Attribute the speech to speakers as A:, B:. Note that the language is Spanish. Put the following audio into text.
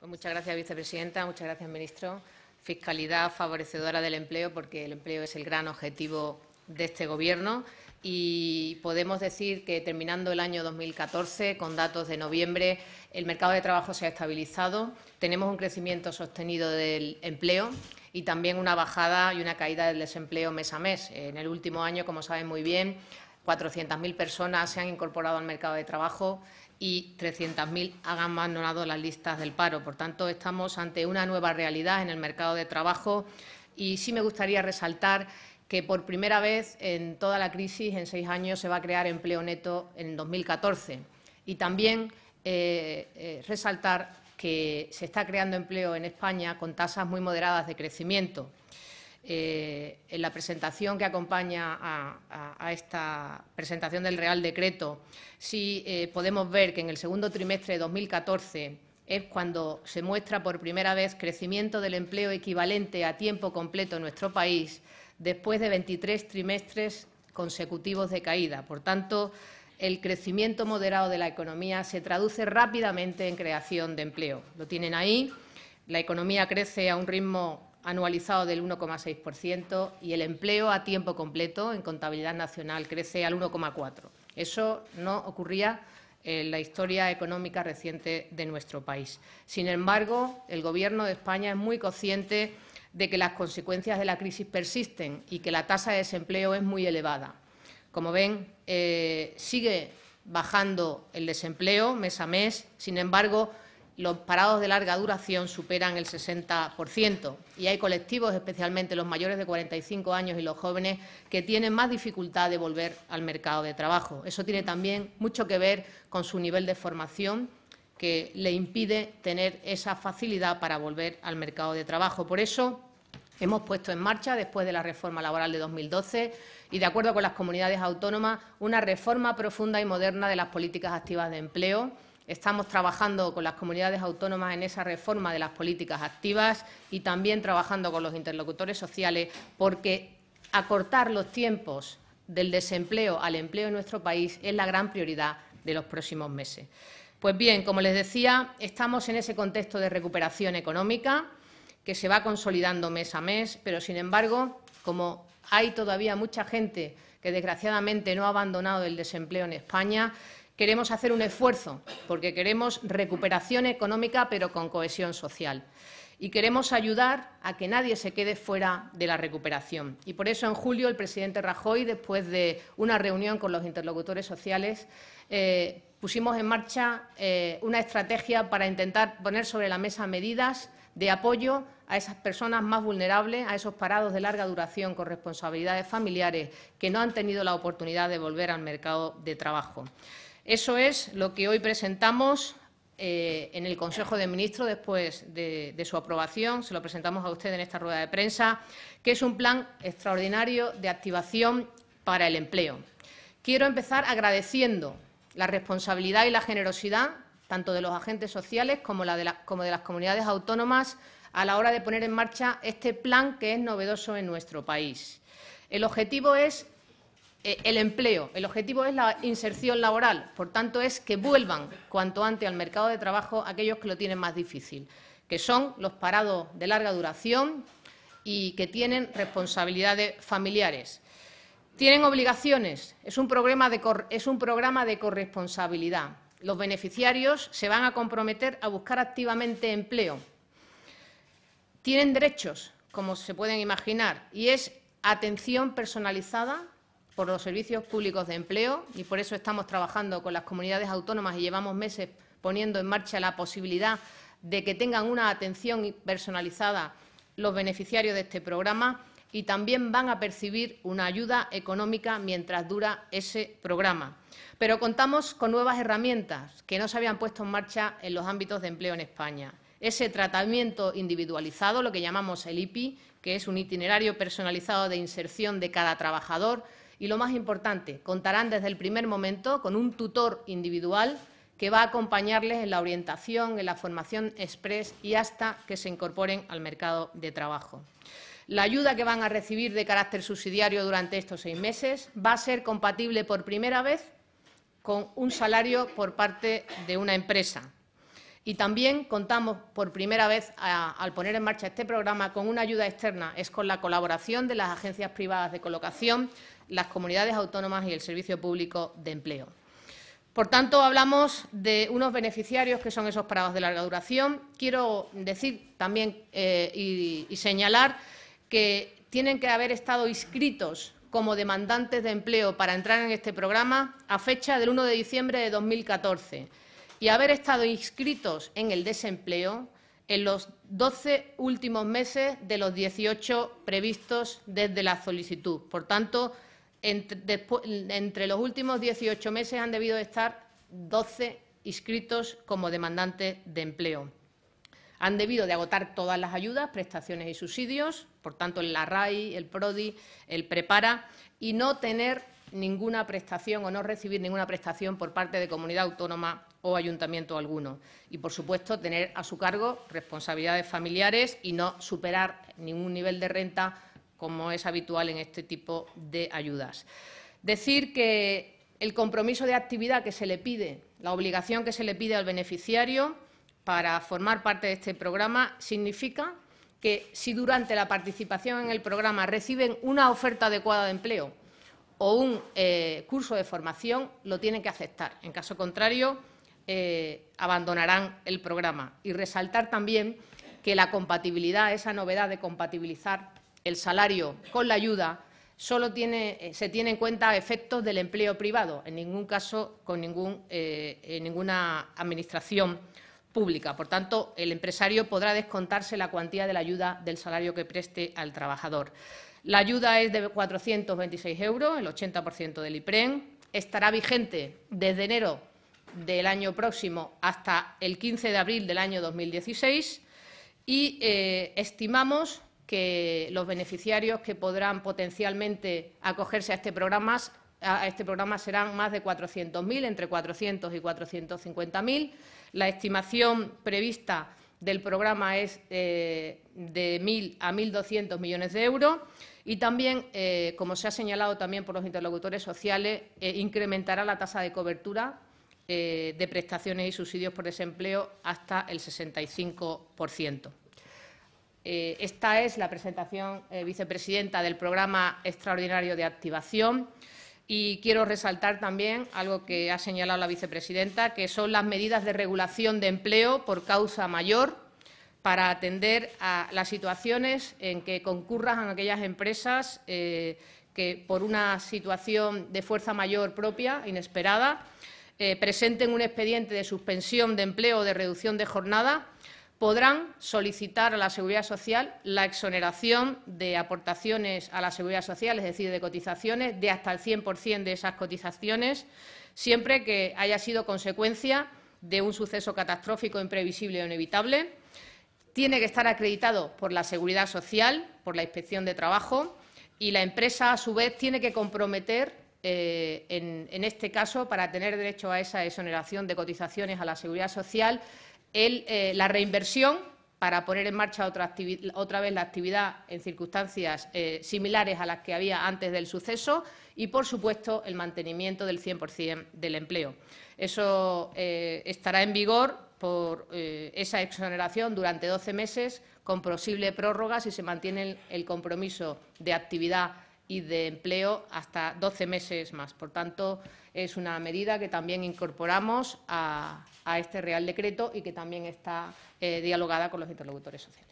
A: Pues muchas gracias, vicepresidenta. Muchas gracias, ministro. Fiscalidad favorecedora del empleo, porque el empleo es el gran objetivo de este Gobierno. Y podemos decir que, terminando el año 2014, con datos de noviembre, el mercado de trabajo se ha estabilizado. Tenemos un crecimiento sostenido del empleo y también una bajada y una caída del desempleo mes a mes. En el último año, como saben muy bien, 400.000 personas se han incorporado al mercado de trabajo y 300.000 han abandonado las listas del paro. Por tanto, estamos ante una nueva realidad en el mercado de trabajo y sí me gustaría resaltar que por primera vez en toda la crisis, en seis años, se va a crear empleo neto en 2014. Y también eh, eh, resaltar que se está creando empleo en España con tasas muy moderadas de crecimiento. Eh, en la presentación que acompaña a, esta presentación del Real Decreto, sí eh, podemos ver que en el segundo trimestre de 2014 es cuando se muestra por primera vez crecimiento del empleo equivalente a tiempo completo en nuestro país, después de 23 trimestres consecutivos de caída. Por tanto, el crecimiento moderado de la economía se traduce rápidamente en creación de empleo. Lo tienen ahí. La economía crece a un ritmo anualizado del 1,6% y el empleo a tiempo completo en contabilidad nacional crece al 1,4%. Eso no ocurría en la historia económica reciente de nuestro país. Sin embargo, el Gobierno de España es muy consciente de que las consecuencias de la crisis persisten y que la tasa de desempleo es muy elevada. Como ven, eh, sigue bajando el desempleo mes a mes. Sin embargo, los parados de larga duración superan el 60% y hay colectivos, especialmente los mayores de 45 años y los jóvenes, que tienen más dificultad de volver al mercado de trabajo. Eso tiene también mucho que ver con su nivel de formación que le impide tener esa facilidad para volver al mercado de trabajo. Por eso hemos puesto en marcha, después de la reforma laboral de 2012, y de acuerdo con las comunidades autónomas, una reforma profunda y moderna de las políticas activas de empleo Estamos trabajando con las comunidades autónomas en esa reforma de las políticas activas y también trabajando con los interlocutores sociales porque acortar los tiempos del desempleo al empleo en nuestro país es la gran prioridad de los próximos meses. Pues bien, como les decía, estamos en ese contexto de recuperación económica que se va consolidando mes a mes, pero sin embargo, como hay todavía mucha gente que desgraciadamente no ha abandonado el desempleo en España, queremos hacer un esfuerzo, porque queremos recuperación económica, pero con cohesión social. Y queremos ayudar a que nadie se quede fuera de la recuperación. Y por eso en julio el presidente Rajoy, después de una reunión con los interlocutores sociales, eh, pusimos en marcha eh, una estrategia para intentar poner sobre la mesa medidas de apoyo a esas personas más vulnerables, a esos parados de larga duración con responsabilidades familiares que no han tenido la oportunidad de volver al mercado de trabajo. Eso es lo que hoy presentamos eh, en el Consejo de Ministros después de, su aprobación. Se lo presentamos a usted en esta rueda de prensa, que es un plan extraordinario de activación para el empleo. Quiero empezar agradeciendo la responsabilidad y la generosidad tanto de los agentes sociales como, como de las comunidades autónomas a la hora de poner en marcha este plan que es novedoso en nuestro país. El objetivo es eh, el empleo. El objetivo es la inserción laboral. Por tanto, es que vuelvan cuanto antes al mercado de trabajo aquellos que lo tienen más difícil, que son los parados de larga duración y que tienen responsabilidades familiares. Tienen obligaciones. Es un programa de, es un programa de corresponsabilidad. Los beneficiarios se van a comprometer a buscar activamente empleo. Tienen derechos, como se pueden imaginar, y es atención personalizada por los servicios públicos de empleo y por eso estamos trabajando con las comunidades autónomas y llevamos meses poniendo en marcha la posibilidad de que tengan una atención personalizada los beneficiarios de este programa y también van a percibir una ayuda económica mientras dura ese programa. Pero contamos con nuevas herramientas que no se habían puesto en marcha en los ámbitos de empleo en España. Ese tratamiento individualizado, lo que llamamos el IPI, que es un itinerario personalizado de inserción de cada trabajador, y lo más importante, contarán desde el primer momento con un tutor individual que va a acompañarles en la orientación, en la formación express y hasta que se incorporen al mercado de trabajo. La ayuda que van a recibir de carácter subsidiario durante estos seis meses va a ser compatible por primera vez con un salario por parte de una empresa. Y también contamos por primera vez, al poner en marcha este programa, con una ayuda externa. Es con la colaboración de las agencias privadas de colocación, las comunidades autónomas y el Servicio Público de Empleo. Por tanto, hablamos de unos beneficiarios que son esos parados de larga duración. Quiero decir también eh, y, y señalar que tienen que haber estado inscritos como demandantes de empleo para entrar en este programa a fecha del 1 de diciembre de 2014 y haber estado inscritos en el desempleo en los 12 últimos meses de los 18 previstos desde la solicitud. Por tanto, entre, los últimos 18 meses han debido estar 12 inscritos como demandantes de empleo. Han debido de agotar todas las ayudas, prestaciones y subsidios, por tanto, el RAI, el PRODI, el PREPARA, y no tener ninguna prestación o no recibir ninguna prestación por parte de comunidad autónoma o ayuntamiento alguno. Y, por supuesto, tener a su cargo responsabilidades familiares y no superar ningún nivel de renta como es habitual en este tipo de ayudas. Decir que el compromiso de actividad que se le pide, la obligación que se le pide al beneficiario para formar parte de este programa significa que si durante la participación en el programa reciben una oferta adecuada de empleo, o un eh, curso de formación, lo tienen que aceptar. En caso contrario, eh, abandonarán el programa. Y resaltar también que la compatibilidad, esa novedad de compatibilizar el salario con la ayuda, solo tiene, eh, se tiene en cuenta efectos del empleo privado, en ningún caso con en ninguna administración pública. Por tanto, el empresario podrá descontarse la cuantía de la ayuda del salario que preste al trabajador. La ayuda es de 426 euros, el 80% del IPREN. Estará vigente desde enero del año próximo hasta el 15 de abril del año 2016 y eh, estimamos que los beneficiarios que podrán potencialmente acogerse a este programa, este serán más de 400.000, entre 400 y 450.000. La estimación prevista del programa es eh, de 1.000 a 1.200 millones de euros y también, eh, como se ha señalado también por los interlocutores sociales, eh, incrementará la tasa de cobertura eh, de prestaciones y subsidios por desempleo hasta el 65%. esta es la presentación, vicepresidenta, del programa extraordinario de activación. Y quiero resaltar también algo que ha señalado la vicepresidenta, que son las medidas de regulación de empleo por causa mayor, para atender a las situaciones en que concurran aquellas empresas eh, que, por una situación de fuerza mayor propia, inesperada, eh, presenten un expediente de suspensión de empleo o de reducción de jornada, podrán solicitar a la Seguridad Social la exoneración de aportaciones a la Seguridad Social, es decir, de cotizaciones, de hasta el 100% de esas cotizaciones, siempre que haya sido consecuencia de un suceso catastrófico, imprevisible o inevitable tiene que estar acreditado por la Seguridad Social, por la Inspección de Trabajo, y la empresa, a su vez, tiene que comprometer, eh, en, este caso, para tener derecho a esa exoneración de cotizaciones a la Seguridad Social, eh, la reinversión para poner en marcha otra, vez la actividad en circunstancias eh, similares a las que había antes del suceso y, por supuesto, el mantenimiento del 100% del empleo. Eso estará en vigor por eh, esa exoneración durante 12 meses, con posible prórroga si se mantiene el, compromiso de actividad y de empleo hasta 12 meses más. Por tanto, es una medida que también incorporamos a, este Real Decreto y que también está eh, dialogada con los interlocutores sociales.